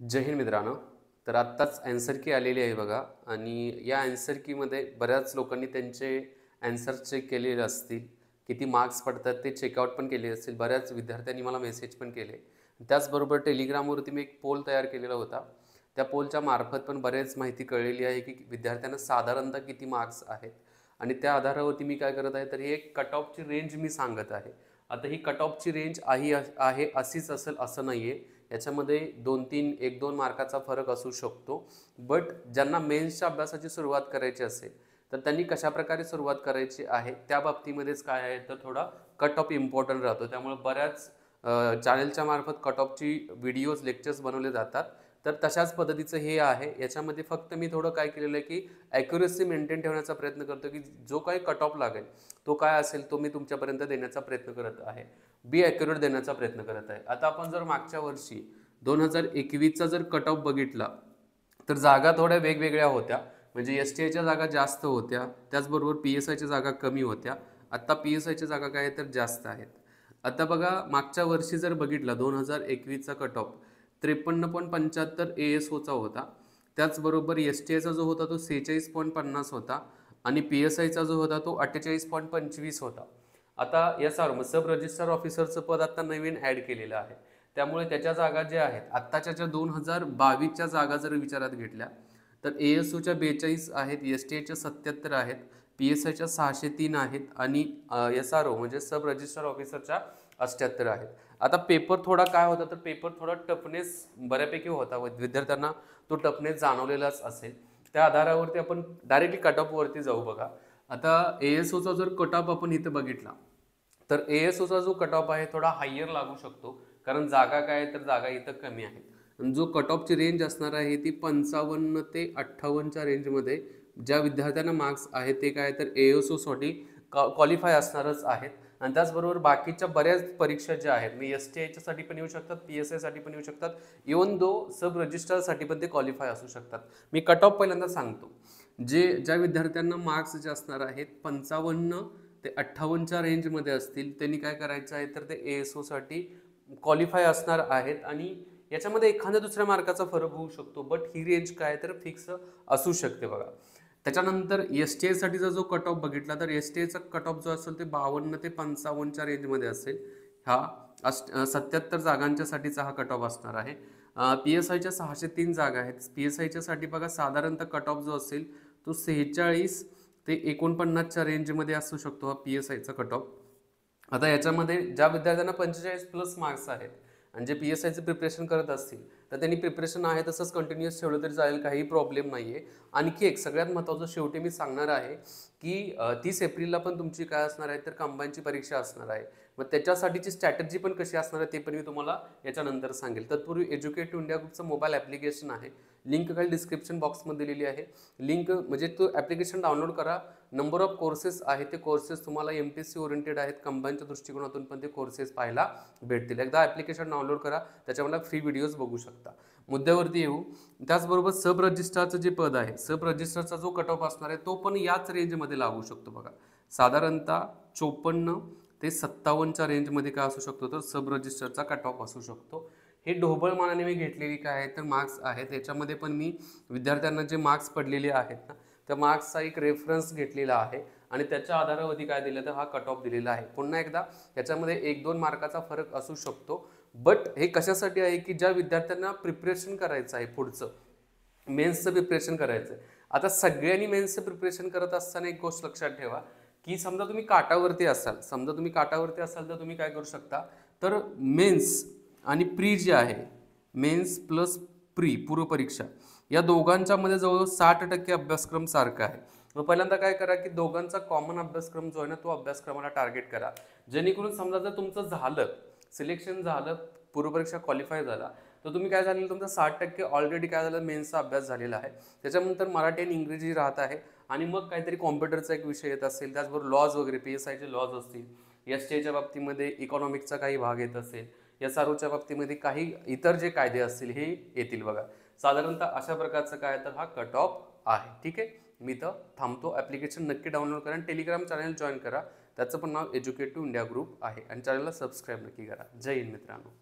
जय हिंद मित्रांनो तर आत्ताच ॲन्सर की आलेली आहे बघा आणि या अँसर कीमध्ये बऱ्याच लोकांनी त्यांचे अँसर चेक केलेले असतील किती मार्क्स पडतात ते चेकआउट पण केले असतील बऱ्याच विद्यार्थ्यांनी मला मेसेज पण केले त्याचबरोबर टेलिग्रामवरती मी एक पोल तयार केलेला होता त्या पोलच्या मार्फत पण बरेच माहिती कळलेली आहे की विद्यार्थ्यांना साधारणतः किती मार्क्स आहेत आणि त्या आधारावरती मी काय करत आहे तर ही एक कट ऑफची रेंज मी सांगत आहे आता ही कट ऑफची रेंज आहे आहे अशीच असेल असं नाही आहे याच्यामध्ये दोन तीन एक दोन मार्काचा फरक असू शकतो बट ज्यांना मेन्सच्या अभ्यासाची सुरुवात करायची असेल तर त्यांनी कशाप्रकारे सुरुवात करायची आहे त्या बाबतीमध्येच काय आहे तर थोडा कट ऑफ इम्पॉर्टंट राहतो त्यामुळे बऱ्याच चॅनलच्या मार्फत कट ऑफची व्हिडिओज लेक्चर्स बनवले जातात तर तशाच पद्धतीचं हे आहे याच्यामध्ये फक्त मी थोडं काय केलेलं आहे की ॲक्युरेसी मेंटेन ठेवण्याचा प्रयत्न करतो की जो काही कट ऑफ लागेल तो काय असेल तो मी तुमच्यापर्यंत देण्याचा प्रयत्न करत आहे बी ॲक्युरेट देण्याचा प्रयत्न करत आहे आता आपण जर मागच्या वर्षी दोन हजार एकवीसचा जर कट ऑफ बघितला तर जागा थोड्या वेगवेगळ्या होत्या म्हणजे एस टी आयच्या जागा जास्त होत्या त्याचबरोबर पी एस आयच्या जागा कमी होत्या आत्ता पी एस आयच्या जागा काय तर जास्त आहेत आता बघा मागच्या वर्षी जर बघितला दोन हजार एकवीसचा कट ऑफ त्रेपन्न पॉईंट पंच्याहत्तर ए एस ओचा होता त्याचबरोबर एस टी आयचा जो होता तो सेहेचाळीस पॉईंट पन्नास होता आणि पी एस आयचा जो होता तो अठ्ठेचाळीस पॉईंट पंचवीस होता आता या मग सब रजिस्टर ऑफिसरचं पद आता नवीन ॲड केलेलं आहे त्यामुळे त्याच्या जागा ज्या आहेत आत्ताच्या ज्या दोन हजार बावीसच्या जागा जर विचारात घेतल्या तर ए एस ओच्या बेचाळीस आहेत एस टी आयच्या सत्याहत्तर आहेत पी एस आयच्या सहाशे तीन आहेत आणि एस आर ओ म्हणजे सब रजिस्टर ऑफिसरच्या अष्ट्याहत्तर आहेत आता पेपर थोडा काय होता तर पेपर थोडा टफनेस बऱ्यापैकी होता विद्यार्थ्यांना तो टफनेस जाणवलेलाच असेल त्या आधारावरती आपण डायरेक्टली कट ऑफवरती जाऊ बघा आता ए एस ओचा जर कट ऑफ आपण इथं बघितला तर ए एस ओचा जो कट ऑफ आहे थोडा हायर लागू शकतो कारण जागा काय तर जागा इथं कमी आहेत जो कट ऑफची रेंज असणार आहे ती पंचावन्न ते अठ्ठावन्नच्या रेंजमध्ये ज्या विद्यार्थ्यांना मार्क्स आहेत ते काय तर ए एस ओसाठी क्वालिफाय असणारच आहेत आणि त्याचबरोबर बाकीच्या बऱ्याच परीक्षा ज्या आहेत मी एस टी आयच्यासाठी पण येऊ शकतात पी एस आयसाठी पण येऊ शकतात इवन दो सब रजिस्टरसाठी पण ते क्वालिफाय असू शकतात मी कट ऑफ पहिल्यांदा सांगतो जे ज्या विद्यार्थ्यांना मार्क्स जे असणार आहेत पंचावन्न ते अठ्ठावन्नच्या रेंजमध्ये असतील त्यांनी काय करायचं आहे तर ते ए एस ओसाठी क्वालिफाय असणार आहेत आणि याच्यामध्ये एखाद्या दुसऱ्या मार्काचा फरक होऊ शकतो बट ही रेंज काय तर फिक्स असू शकते बघा त्याच्यानंतर एस टी आयसाठीचा जो कट ऑफ बघितला तर एस टी आयचा कट ऑफ जो असेल ते बावन्न ते पंचावन्नच्या रेंजमध्ये असेल हा अष्ट सत्याहत्तर जागांच्यासाठीचा हा कट ऑफ असणार आहे पी एस आयच्या सहाशे तीन जागा आहेत पी एस आयच्यासाठी बघा साधारणतः कट ऑफ जो असेल तो सेहेचाळीस ते एकोणपन्नासच्या रेंजमध्ये असू शकतो हा पी एस आयचा कट ऑफ आता याच्यामध्ये ज्या विद्यार्थ्यांना पंचेचाळीस प्लस मार्क्स आहेत आणि जे पी एस आयचं प्रिपरेशन करत असतील तर त्यांनी प्रिपरेशन आहे तसंच कंटिन्युअस ठेवलं तरी चालेल काही प्रॉब्लेम नाही आहे आणखी एक सगळ्यात महत्त्वाचं शेवटी मी सांगणार आहे की तीस एप्रिलला पण तुमची काय असणार आहे तर कंबाईनची परीक्षा असणार आहे मग त्याच्यासाठीची स्ट्रॅटर्जी पण कशी असणार आहे ते पण मी तुम्हाला याच्यानंतर सांगेल तत्पूर्वी एज्युकेट इंडिया ग्रुपचं मोबाईल ॲप्लिकेशन आहे लिंक खाली डिस्क्रिप्शन बॉक्समध्ये दिलेली आहे लिंक म्हणजे तो ॲप्लिकेशन डाउनलोड करा नंबर ऑफ कोर्सेस आहे ते कोर्सेस तुम्हाला M P S C oriented आहेत कंबाईनच्या दृष्टिकोनातून पण ते कोर्सेस पाहायला भेटतील एकदा ॲप्लिकेशन डाउनलोड करा मला फ्री व्हिडिओज बघू शकता शकता मुद्द्यावरती येऊ त्याचबरोबर सब रजिस्ट्रारचं जे पद आहे सब रजिस्ट्रारचा जो कट ऑफ असणार आहे तो पण याच रेंजमध्ये लागू शकतो बघा साधारणतः चोपन्न ते सत्तावन्नच्या रेंजमध्ये काय असू शकतो तर सब रजिस्टरचा कट ऑफ असू शकतो हे ढोबळ मानाने मी घेतलेली काय आहे तर मार्क्स आहेत याच्यामध्ये पण मी विद्यार्थ्यांना जे मार्क्स पडलेले आहेत ना त्या मार्क्सचा एक रेफरन्स घेतलेला आहे आणि त्याच्या आधारावरती काय दिलं तर हा कट ऑफ दिलेला आहे पुन्हा एकदा याच्यामध्ये एक दोन मार्काचा फरक असू शकतो बट हे कशासाठी आहे की ज्या विद्यार्थ्यांना प्रिपरेशन करायचं आहे पुढचं मेन्सचं प्रिपरेशन करायचं आहे आता सगळ्यांनी मेन्सचं प्रिपरेशन करत असताना एक गोष्ट लक्षात ठेवा की समजा तुम्ही काटावरती असाल समजा तुम्ही काटावरती असाल तर तुम्ही काय करू शकता तर मेन्स आणि प्री जे आहे मेन्स प्लस प्री पूर्वपरीक्षा या दोघांच्यामध्ये जवळजवळ साठ टक्के अभ्यासक्रम सारखा आहे मग पहिल्यांदा काय करा की दोघांचा कॉमन अभ्यासक्रम जो आहे ना तो अभ्यासक्रमाला टार्गेट करा जेणेकरून समजा जर तुमचं झालं सिलेक्शन झालं पूर्वपरीक्षा क्वालिफाय झाला तर तुम्ही काय झालेलं तुमचा साठ टक्के ऑलरेडी काय झालं मेन्सचा अभ्यास झालेला आहे त्याच्यानंतर मराठी आणि इंग्रजी राहत आहे आणि मग काहीतरी कॉम्प्युटरचा एक विषय येत असेल त्याचबरोबर लॉज वगैरे पी एस आयचे लॉज असतील एस टी आयच्या बाबतीमध्ये इकॉनॉमिक्सचा काही भाग येत असेल एस आर ओच्या बाबतीमध्ये काही इतर जे कायदे असतील हे येतील बघा साधारणतः अशा प्रकारचं काय तर हा कट ऑफ आहे ठीक आहे मी तर थांबतो ॲप्लिकेशन नक्की डाउनलोड करा आणि टेलिग्राम चॅनल जॉईन करा त्याचं पण नाव एज्युकेट इंडिया ग्रुप आहे आणि चॅनलला सबस्क्राईब नक्की करा जय हिंद मित्रांनो